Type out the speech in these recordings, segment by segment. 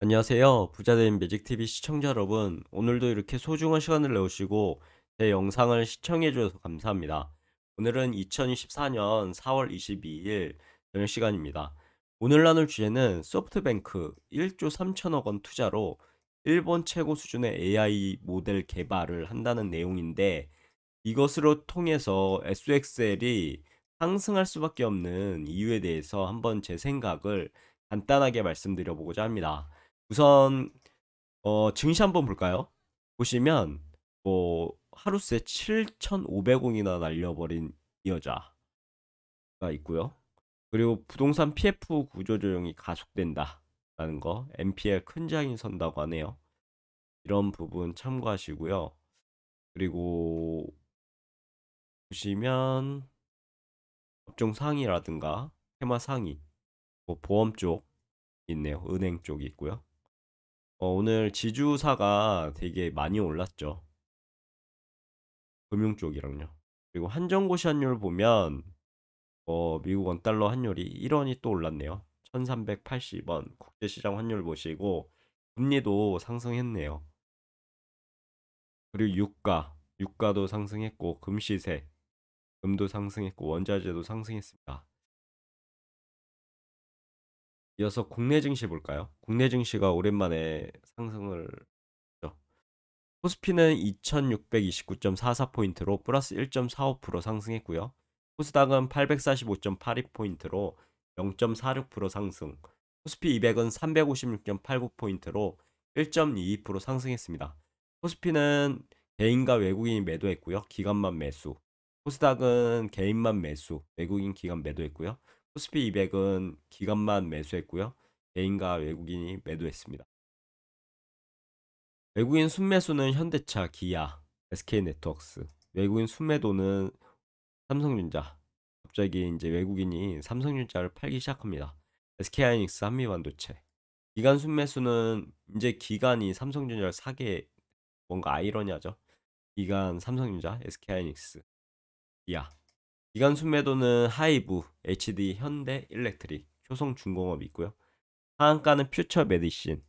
안녕하세요. 부자된 매직TV 시청자 여러분. 오늘도 이렇게 소중한 시간을 내오시고 제 영상을 시청해주셔서 감사합니다. 오늘은 2024년 4월 22일 저녁 시간입니다. 오늘 나눌 주제는 소프트뱅크 1조 3천억 원 투자로 일본 최고 수준의 AI 모델 개발을 한다는 내용인데 이것으로 통해서 SXL이 상승할 수밖에 없는 이유에 대해서 한번 제 생각을 간단하게 말씀드려보고자 합니다. 우선 어, 증시 한번 볼까요? 보시면 뭐 하루새 7,500원이나 날려버린 이 여자가 있고요. 그리고 부동산 PF 구조 조정이 가속된다라는 거, NPL 큰 장이 선다고 하네요. 이런 부분 참고하시고요. 그리고 보시면 업종 상위라든가 테마 상위, 뭐 보험 쪽 있네요. 은행 쪽이 있고요. 어, 오늘 지주사가 되게 많이 올랐죠. 금융 쪽이랑요. 그리고 한정고시 환율 보면 어, 미국 원달러 환율이 1원이 또 올랐네요. 1380원 국제시장 환율 보시고 금리도 상승했네요. 그리고 유가, 유가도 상승했고 금시세, 금도 상승했고 원자재도 상승했습니다. 이어서 국내 증시 볼까요? 국내 증시가 오랜만에 상승을 했죠. 코스피는 2629.44포인트로 플러스 1.45% 상승했고요. 코스닥은 845.82포인트로 0.46% 상승, 코스피 200은 356.89포인트로 1.22% 상승했습니다. 코스피는 개인과 외국인이 매도했고요. 기관만 매수. 코스닥은 개인만 매수, 외국인 기관 매도했고요. 코스피 200은 기관만 매수했고요. 개인과 외국인이 매도했습니다. 외국인 순매수는 현대차, 기아, SK네트웍스. 외국인 순매도는 삼성전자. 갑자기 이제 외국인이 삼성전자를 팔기 시작합니다. SK하이닉스, 한미반도체. 기간 순매수는 이제 기간이 삼성전자를 사게 뭔가 아이러니하죠. 기간 삼성전자, SK하이닉스, 기아. 기간 순매도는 하이브, HD, 현대, 일렉트릭, 효성중공업이 있고요. 하한가는 퓨처 메디신,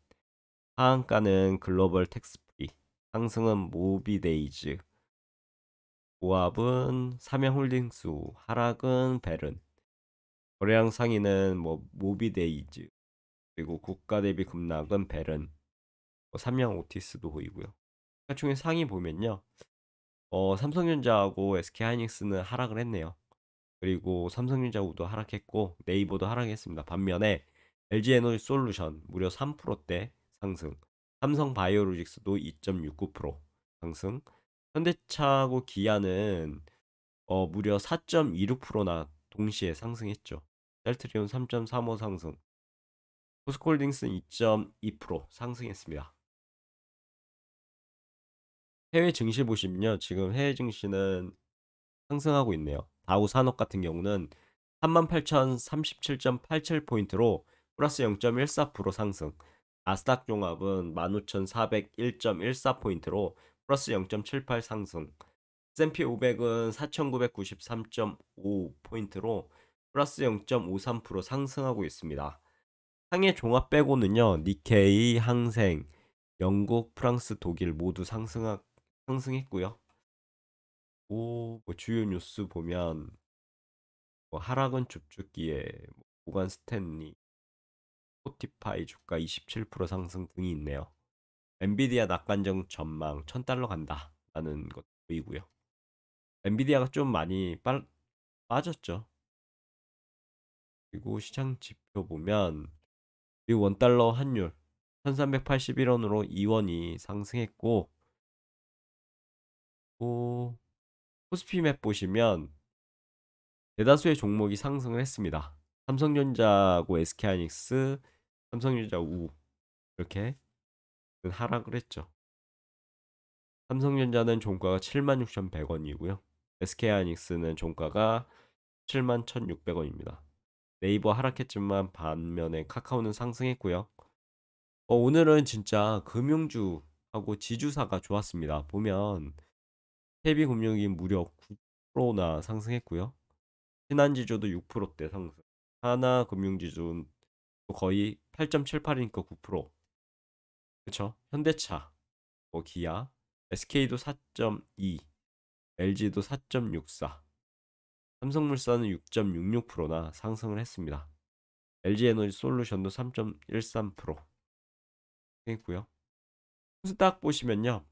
하한가는 글로벌 텍스프리, 상승은 모비데이즈, 고압은 삼양홀딩스, 하락은 베른, 거래량 상위는 뭐 모비데이즈, 그리고 국가 대비 급락은 베른, 뭐 삼양 오티스도 보이고요. 그러니 상위 보면요. 어, 삼성전자하고 SK하이닉스는 하락을 했네요. 그리고 삼성전자우도 하락했고 네이버도 하락했습니다. 반면에 LG에너지 솔루션 무려 3%대 상승, 삼성바이오로직스도 2.69% 상승, 현대차하고 기아는 어, 무려 4.26%나 동시에 상승했죠. 셀트리온 3.35 상승, 포스콜딩스는2.2% 상승했습니다. 해외 증시 보시면요. 지금 해외 증시는 상승하고 있네요. 다우 산업 같은 경우는 38,037.87포인트로 플러스 0.14% 상승. 아스닥 종합은 15,401.14포인트로 플러스 0.78 상승. S&P 500은 4,993.5포인트로 플러스 0.53% 상승하고 있습니다. 상해 종합 빼고는요. 니케이, 항생, 영국, 프랑스, 독일 모두 상승하, 고 상승했고요. 오, 뭐 주요 뉴스 보면 뭐 하락은 줍줍기에 뭐 보관 스탠리, 포티파이 주가 27% 상승 등이 있네요. 엔비디아 낙관적 전망 1000달러 간다라는 것 보이고요. 엔비디아가 좀 많이 빨, 빠졌죠. 그리고 시장 지표 보면 미 원달러 환율 1381원으로 2원이 상승했고 그 코스피 맵 보시면 대다수의 종목이 상승을 했습니다. 삼성전자고 SK하이닉스, 삼성전자 우 이렇게 그 하락을 했죠. 삼성전자는 종가가 76,100원이고요. SK하이닉스는 종가가 71,600원입니다. 네이버 하락했지만 반면에 카카오는 상승했고요. 어, 오늘은 진짜 금융주하고 지주사가 좋았습니다. 보면 헤비 금융이 무려 9%나 상승했고요. 신한지주도 6%대 상승. 하나금융지주 거의 8.78이니까 9%. 그쵸? 현대차, 뭐 기아, SK도 4.2, LG도 4.64, 삼성물산은 6.66%나 상승을 했습니다. LG에너지 솔루션도 3.13% 했고요. 순수 딱 보시면요.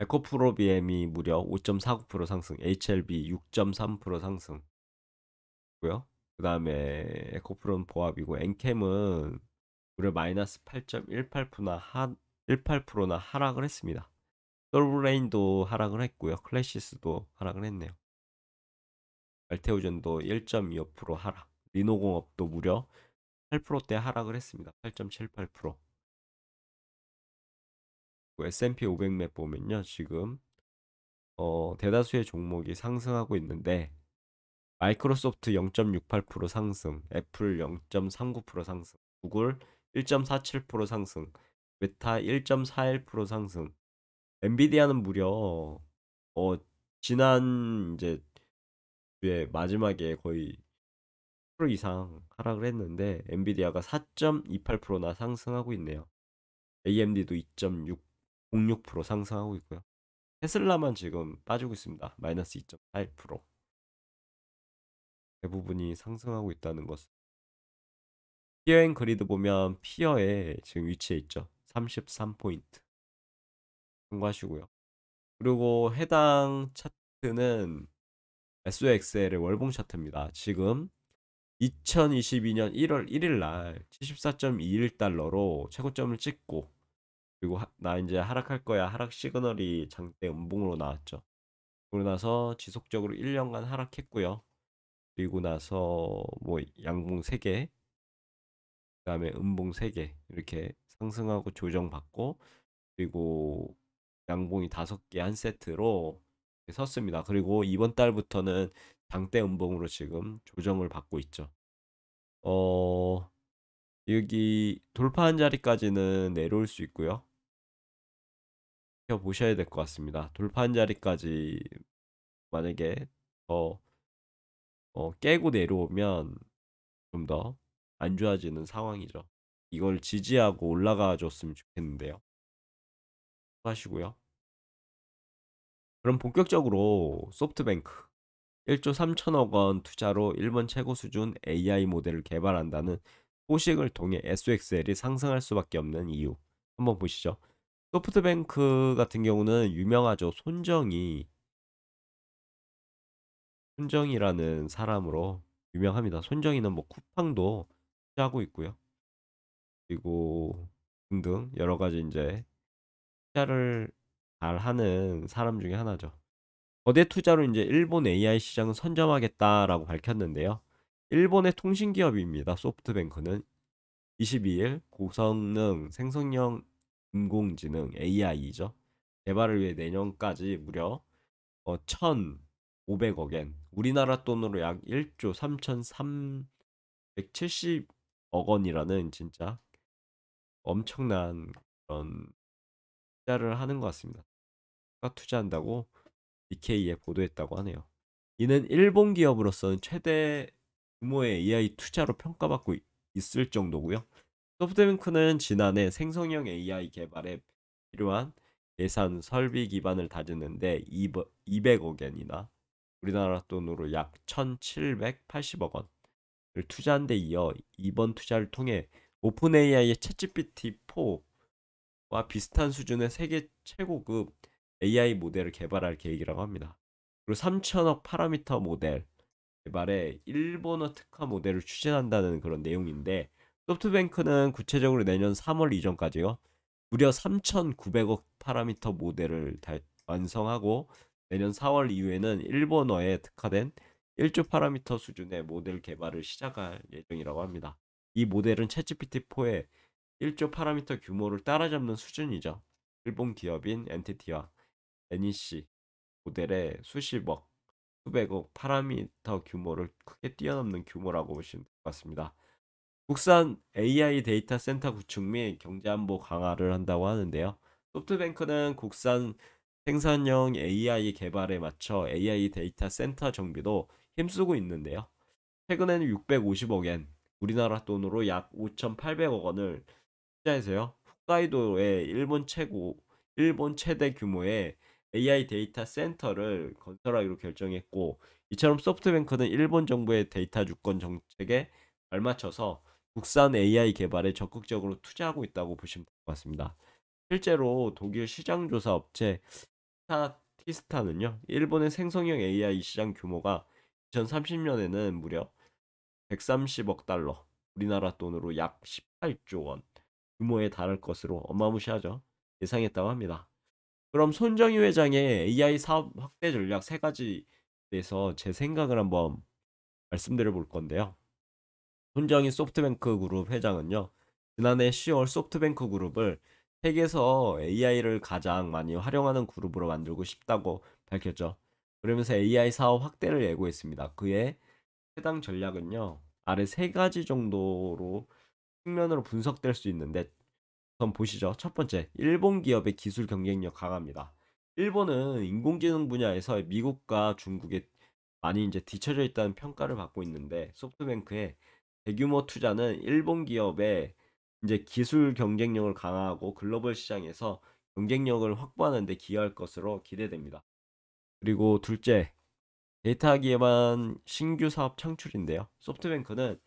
에코프로 BM이 무려 5.49% 상승, HLB 6.3% 상승. 고요. 그다음에 에코프론 보합이고 엔캠은 무려 마이너스 8.18%나 하 18%나 하락을 했습니다. 솔브레인도 하락을 했고요. 클래시스도 하락을 했네요. 알테오젠도 1.25% 하락. 리노공업도 무려 8%대 하락을 했습니다. 8.78%. S&P 500맵 보면요. 지금 어, 대다수의 종목이 상승하고 있는데 마이크로소프트 0.68% 상승, 애플 0.39% 상승, 구글 1.47% 상승, 메타 1.41% 상승, 엔비디아는 무려 어, 지난 이제 주에 마지막에 거의 10% 이상 하락을 했는데 엔비디아가 4.28%나 상승하고 있네요. AMD도 2.6 06% 상승하고 있고요. 테슬라만 지금 빠지고 있습니다. 마이너스 2.8%. 대부분이 상승하고 있다는 것은 피어 앤 그리드 보면 피어에 지금 위치해 있죠. 33포인트. 참고하시고요. 그리고 해당 차트는 SOXL의 월봉 차트입니다. 지금 2022년 1월 1일 날 74.21달러로 최고점을 찍고 그리고 하, 나 이제 하락할 거야. 하락 시그널이 장대 음봉으로 나왔죠. 그러고 나서 지속적으로 1년간 하락했고요. 그리고 나서 뭐 양봉 3개, 그다음에 음봉 3개 이렇게 상승하고 조정받고 그리고 양봉이 5개 한 세트로 섰습니다. 그리고 이번 달부터는 장대 음봉으로 지금 조정을 받고 있죠. 어 여기 돌파한 자리까지는 내려올 수 있고요. 보셔야 될 것 같습니다. 돌판 자리까지 만약에 더 어, 깨고 내려오면 좀 더 안 좋아지는 상황이죠. 이걸 지지하고 올라가 줬으면 좋겠는데요. 하시고요. 그럼 본격적으로 소프트뱅크 1조 3천억 원 투자로 일본 최고 수준 AI 모델을 개발한다는 소식을 통해 s x l 이 상승할 수밖에 없는 이유 한번 보시죠. 소프트뱅크 같은 경우는 유명하죠. 손정이 손정이라는 사람으로 유명합니다. 손정이는 뭐 쿠팡도 투자하고 있고요. 그리고 등등 여러 가지 이제 투자를 잘 하는 사람 중에 하나죠. 거대 투자로 이제 일본 AI 시장을 선점하겠다라고 밝혔는데요. 일본의 통신기업입니다. 소프트뱅크는 22일 고성능 생성형 인공지능 AI죠. 개발을 위해 내년까지 무려 1,500억엔 어, 우리나라 돈으로 약 1조 3,370억 원이라는 진짜 엄청난 그런 투자를 하는 것 같습니다. 투자한다고 BK에 보도했다고 하네요. 이는 일본 기업으로서는 최대 규모의 AI 투자로 평가받고 있을 정도고요. 소프트뱅크는 지난해 생성형 AI 개발에 필요한 예산 설비 기반을 다지는데 200억엔이나 우리나라 돈으로 약 1,780억 원을 투자한 데 이어 이번 투자를 통해 오픈 AI의 채 g p t 4와 비슷한 수준의 세계 최고급 AI 모델을 개발할 계획이라고 합니다. 그리고 3 0 0 0억 파라미터 모델 개발에 일본어 특화 모델을 추진한다는 그런 내용인데 소프트뱅크는 구체적으로 내년 3월 이전까지요. 무려 3,900억 파라미터 모델을 완성하고 내년 4월 이후에는 일본어에 특화된 1조 파라미터 수준의 모델 개발을 시작할 예정이라고 합니다. 이 모델은 챗GPT4의 1조 파라미터 규모를 따라잡는 수준이죠. 일본 기업인 엔티티와 NEC 모델의 수십억, 수백억 파라미터 규모를 크게 뛰어넘는 규모라고 보시면 될것 같습니다. 국산 AI 데이터 센터 구축 및 경제 안보 강화를 한다고 하는데요. 소프트뱅크는 국산 생산형 AI 개발에 맞춰 AI 데이터 센터 정비도 힘쓰고 있는데요. 최근에는 650억엔, 우리나라 돈으로 약 5,800억 원을 투자해서요. 홋카이도의 일본 최고 일본 최대 규모의 AI 데이터 센터를 건설하기로 결정했고 이처럼 소프트뱅크는 일본 정부의 데이터 주권 정책에 발맞춰서 국산 AI 개발에 적극적으로 투자하고 있다고 보시면 될 것 같습니다. 실제로 독일 시장조사 업체 스타티스타는요, 일본의 생성형 AI 시장 규모가 2030년에는 무려 130억 달러, 우리나라 돈으로 약 18조 원 규모에 달할 것으로 어마무시하죠. 예상했다고 합니다. 그럼 손정희 회장의 AI 사업 확대 전략 세 가지에 대해서 제 생각을 한번 말씀드려 볼 건데요. 손정인 소프트뱅크 그룹 회장은요. 지난해 10월 소프트뱅크 그룹을 세계에서 AI를 가장 많이 활용하는 그룹으로 만들고 싶다고 밝혔죠. 그러면서 AI 사업 확대를 예고했습니다. 그의 해당 전략은요. 아래 세 가지 정도로 측면으로 분석될 수 있는데 우선 보시죠. 첫 번째, 일본 기업의 기술 경쟁력 강합니다. 일본은 인공지능 분야에서 미국과 중국에 많이 이제 뒤처져 있다는 평가를 받고 있는데 소프트뱅크의 대규모 투자는 일본 기업의 이제 기술 경쟁력을 강화하고 글로벌 시장에서 경쟁력을 확보하는 데 기여할 것으로 기대됩니다. 그리고 둘째, 데이터 기반 신규 사업 창출인데요. 소프트뱅크는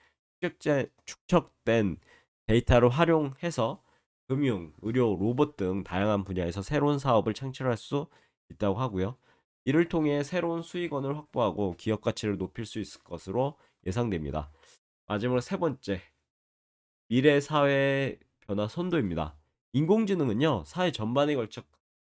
축적된 데이터를 활용해서 금융, 의료, 로봇 등 다양한 분야에서 새로운 사업을 창출할 수 있다고 하고요. 이를 통해 새로운 수익원을 확보하고 기업 가치를 높일 수 있을 것으로 예상됩니다. 마지막으로 세 번째, 미래 사회 변화 선도입니다. 인공지능은요, 사회 전반에 걸쳐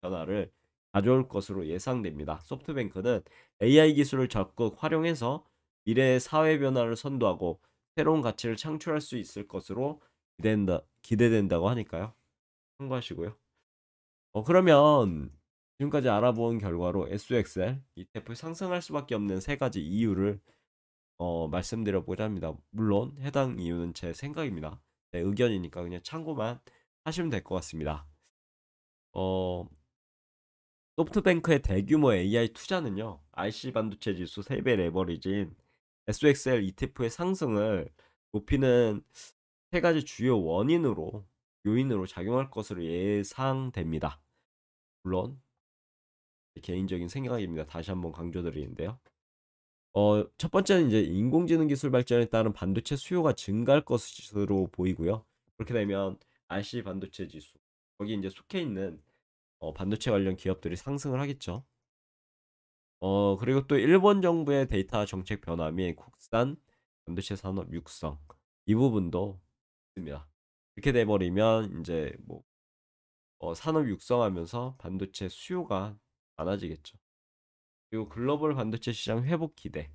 변화를 가져올 것으로 예상됩니다. 소프트뱅크는 AI 기술을 적극 활용해서 미래의 사회 변화를 선도하고 새로운 가치를 창출할 수 있을 것으로 기대된다, 기대된다고 하니까요. 참고하시고요. 어, 그러면 지금까지 알아본 결과로 s x l 이 t f 상승할 수밖에 없는 세 가지 이유를 어, 말씀드려보자 합니다. 물론 해당 이유는 제 생각입니다. 네, 의견이니까 그냥 참고만 하시면 될 것 같습니다. 어, 소프트뱅크의 대규모 AI 투자는요. i c 반도체 지수 3배 레버리진 SXL ETF의 상승을 높이는 세 가지 주요 원인으로 요인으로 작용할 것으로 예상됩니다. 물론 개인적인 생각입니다. 다시 한번 강조드리는데요. 어, 첫 번째는 이제 인공지능 기술 발전에 따른 반도체 수요가 증가할 것으로 보이고요. 그렇게 되면 RC 반도체 지수, 거기 이제 속해 있는 어, 반도체 관련 기업들이 상승을 하겠죠. 어, 그리고 또 일본 정부의 데이터 정책 변화 및 국산 반도체 산업 육성 이 부분도 있습니다. 이렇게 돼버리면 이제 뭐 어, 산업 육성하면서 반도체 수요가 많아지겠죠. 그리고 글로벌 반도체 시장 회복 기대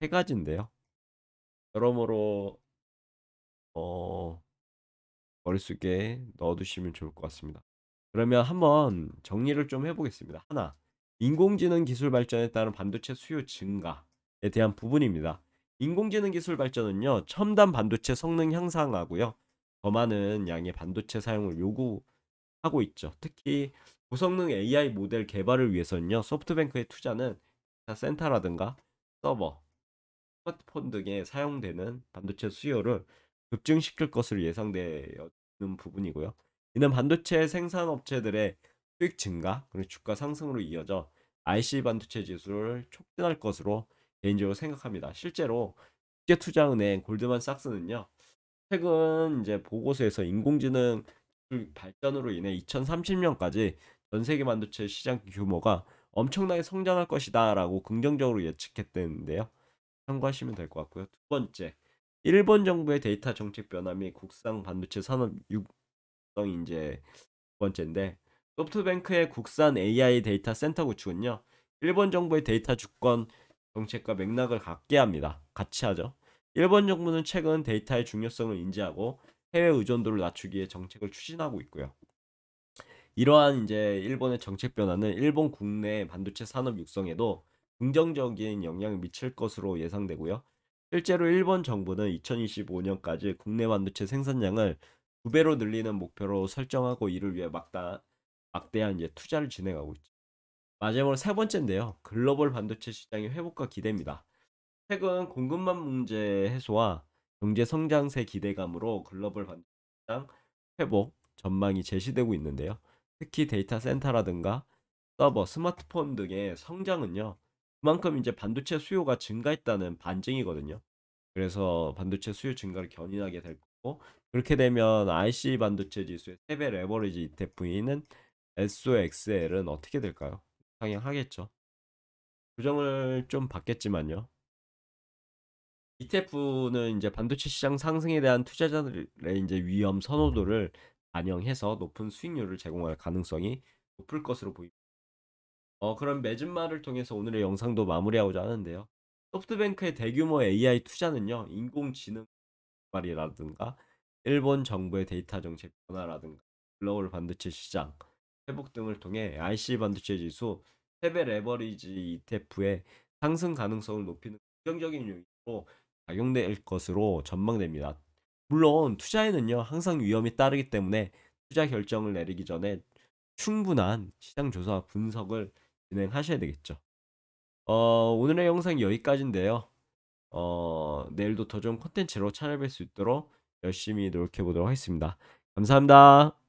세 가지인데요. 여러모로 어 머릿속에 넣어두시면 좋을 것 같습니다. 그러면 한번 정리를 좀 해보겠습니다. 하나, 인공지능 기술 발전에 따른 반도체 수요 증가에 대한 부분입니다. 인공지능 기술 발전은요, 첨단 반도체 성능 향상하고요, 더 많은 양의 반도체 사용을 요구하고 있죠. 특히 고성능 AI 모델 개발을 위해서는요. 소프트뱅크의 투자는 센터라든가 서버, 스마트폰 등에 사용되는 반도체 수요를 급증시킬 것으로 예상되는 부분이고요. 이는 반도체 생산 업체들의 수익 증가 그리고 주가 상승으로 이어져 IC 반도체 지수를 촉진할 것으로 개인적으로 생각합니다. 실제로 국제투자은행 골드만삭스는요. 최근 이제 보고서에서 인공지능 발전으로 인해 2030년까지 전 세계 반도체 시장 규모가 엄청나게 성장할 것이다라고 긍정적으로 예측했는데요. 참고하시면 될 것 같고요. 두 번째, 일본 정부의 데이터 정책 변화 및 국산 반도체 산업 육성 이제 두 번째인데 소프트뱅크의 국산 AI 데이터 센터 구축은요. 일본 정부의 데이터 주권 정책과 맥락을 갖게 합니다. 같이 하죠. 일본 정부는 최근 데이터의 중요성을 인지하고 해외 의존도를 낮추기 위해 정책을 추진하고 있고요. 이러한 이제 일본의 정책 변화는 일본 국내 반도체 산업 육성에도 긍정적인 영향을 미칠 것으로 예상되고요. 실제로 일본 정부는 2025년까지 국내 반도체 생산량을 두 배로 늘리는 목표로 설정하고 이를 위해 막다, 막대한 이제 투자를 진행하고 있죠. 마지막으로 세 번째인데요. 글로벌 반도체 시장의 회복과 기대입니다. 최근 공급망 문제 해소와 경제 성장세 기대감으로 글로벌 반도체 시장 회복 전망이 제시되고 있는데요. 특히 데이터 센터라든가 서버, 스마트폰 등의 성장은요. 그만큼 이제 반도체 수요가 증가했다는 반증이거든요. 그래서 반도체 수요 증가를 견인하게 될 거고 그렇게 되면 IC 반도체 지수의 3배 레버리지 e t f 있는 SOXL은 어떻게 될까요? 상향하겠죠. 조정을 좀 받겠지만요. ETF는 이제 반도체 시장 상승에 대한 투자자들의 이제 위험 선호도를 반영해서 높은 수익률을 제공할 가능성이 높을 것으로 보입니다. 어, 그럼 맺은말을 통해서 오늘의 영상도 마무리하고자 하는데요. 소프트뱅크의 대규모 AI 투자는요, 인공지능 개발이라든가 일본 정부의 데이터 정책 변화라든가 글로벌 반도체 시장 회복 등을 통해 IC 반도체 지수 세배 레버리지 ETF의 상승 가능성을 높이는 긍정적인 요인으로 작용될 것으로 전망됩니다. 물론 투자에는요 항상 위험이 따르기 때문에 투자 결정을 내리기 전에 충분한 시장 조사 분석을 진행하셔야 되겠죠. 어, 오늘의 영상 여기까지인데요. 어, 내일도 더 좋은 콘텐츠로 찾아뵐 수 있도록 열심히 노력해 보도록 하겠습니다. 감사합니다.